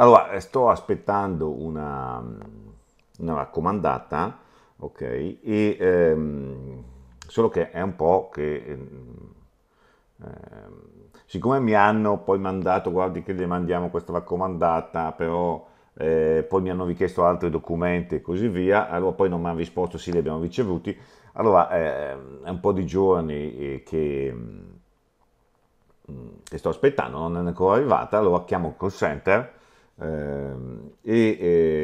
Allora, eh, sto aspettando una, una raccomandata, ok? E, ehm, solo che è un po' che... Ehm, ehm siccome mi hanno poi mandato, guardi che le mandiamo questa raccomandata, però eh, poi mi hanno richiesto altri documenti e così via, allora poi non mi hanno risposto, sì li abbiamo ricevuti, allora eh, è un po' di giorni eh, che, mm, che sto aspettando, non è ancora arrivata, allora chiamo il call center Ehm, eh,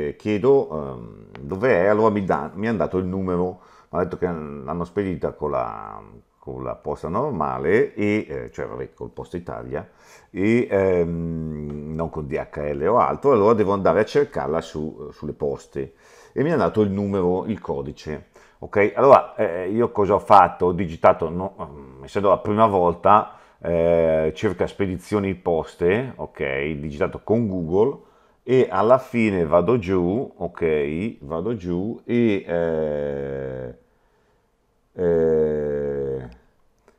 e chiedo ehm, dove è, allora mi, da, mi, hanno dato il numero, mi ha detto che l'hanno spedita con la, con la posta normale, e, eh, cioè vabbè, col Posta Italia, e ehm, non con DHL o altro, allora devo andare a cercarla su, sulle poste e mi ha dato il numero, il codice. Ok, allora eh, io cosa ho fatto? Ho digitato, no, ehm, essendo la prima volta, eh, cerca spedizioni poste, ok, digitato con Google e alla fine vado giù, ok, vado giù e eh, eh,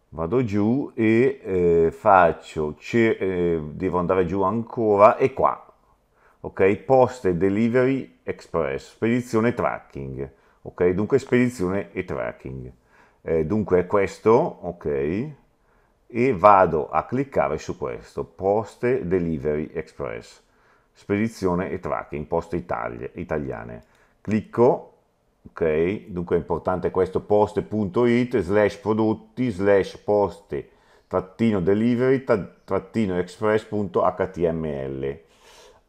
vado giù e eh, faccio, eh, devo andare giù ancora e qua, ok, poste delivery express, spedizione tracking, ok, dunque spedizione e tracking, eh, dunque è questo, ok, e vado a cliccare su questo, Poste Delivery Express, spedizione e tracking, poste Italia, italiane. Clicco, ok, dunque è importante questo poste.it slash prodotti slash poste trattino delivery trattino express.html.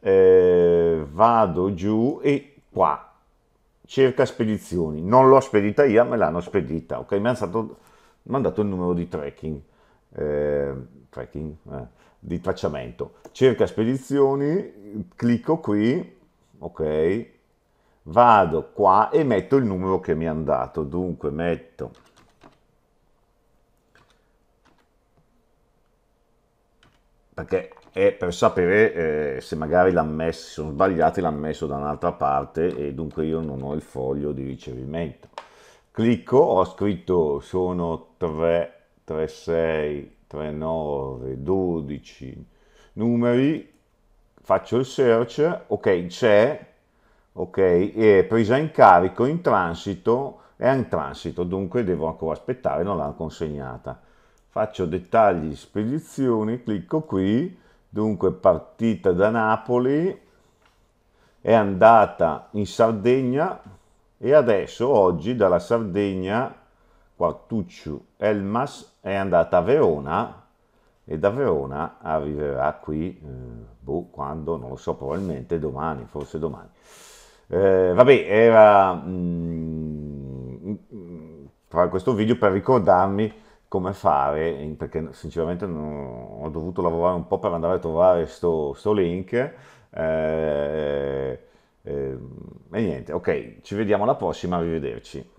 Eh, vado giù e qua cerca spedizioni. Non l'ho spedita io, me l'hanno spedita, ok? Mi hanno mandato il numero di tracking eh, tracking, eh, di tracciamento. Cerca spedizioni, clicco qui, ok, vado qua e metto il numero che mi hanno dato. Dunque metto perché è per sapere eh, se magari l'ha messo, sono sbagliati, l'ha messo da un'altra parte e dunque io non ho il foglio di ricevimento. Clicco, ho scritto sono 3 36, 39, 12 numeri, faccio il search, ok c'è, ok, è presa in carico, in transito, è in transito, dunque devo ancora aspettare, non l'hanno consegnata. Faccio dettagli, spedizioni, clicco qui, dunque partita da Napoli, è andata in Sardegna e adesso oggi dalla Sardegna Quartuccio Elmas è andata a Verona e da Verona arriverà qui, eh, boh, quando, non lo so, probabilmente domani, forse domani. Eh, vabbè, era mh, mm, mm, fare questo video per ricordarmi come fare, perché sinceramente non, ho dovuto lavorare un po' per andare a trovare questo sto link. Eh, ehm, e niente, ok, ci vediamo alla prossima, arrivederci.